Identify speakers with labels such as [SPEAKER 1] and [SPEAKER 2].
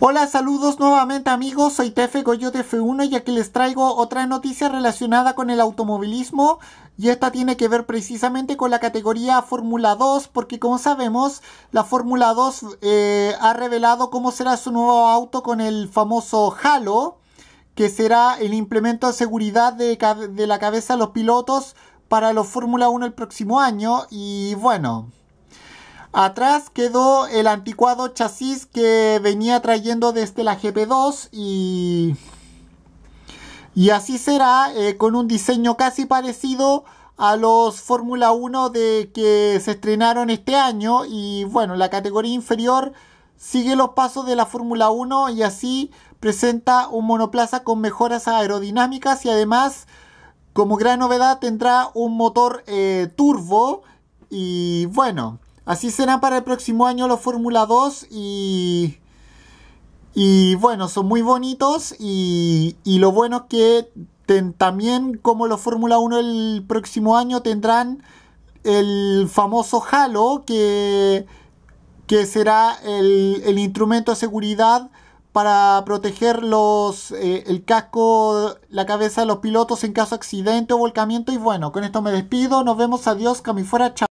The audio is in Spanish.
[SPEAKER 1] Hola, saludos nuevamente amigos, soy Tefe Goyo de F1 y aquí les traigo otra noticia relacionada con el automovilismo y esta tiene que ver precisamente con la categoría Fórmula 2 porque como sabemos la Fórmula 2 eh, ha revelado cómo será su nuevo auto con el famoso Halo que será el implemento de seguridad de, de la cabeza de los pilotos para los Fórmula 1 el próximo año y bueno... Atrás quedó el anticuado chasis que venía trayendo desde la GP2 y, y así será eh, con un diseño casi parecido a los Fórmula 1 de que se estrenaron este año y bueno, la categoría inferior sigue los pasos de la Fórmula 1 y así presenta un monoplaza con mejoras aerodinámicas y además como gran novedad tendrá un motor eh, turbo y bueno, Así será para el próximo año los Fórmula 2 y... Y bueno, son muy bonitos y, lo bueno es que también como los Fórmula 1 el próximo año tendrán el famoso Halo que, que será el, instrumento de seguridad para proteger los, eh, el casco, la cabeza de los pilotos en caso de accidente o volcamiento. Y bueno, con esto me despido. Nos vemos. Adiós. fuera, Chao.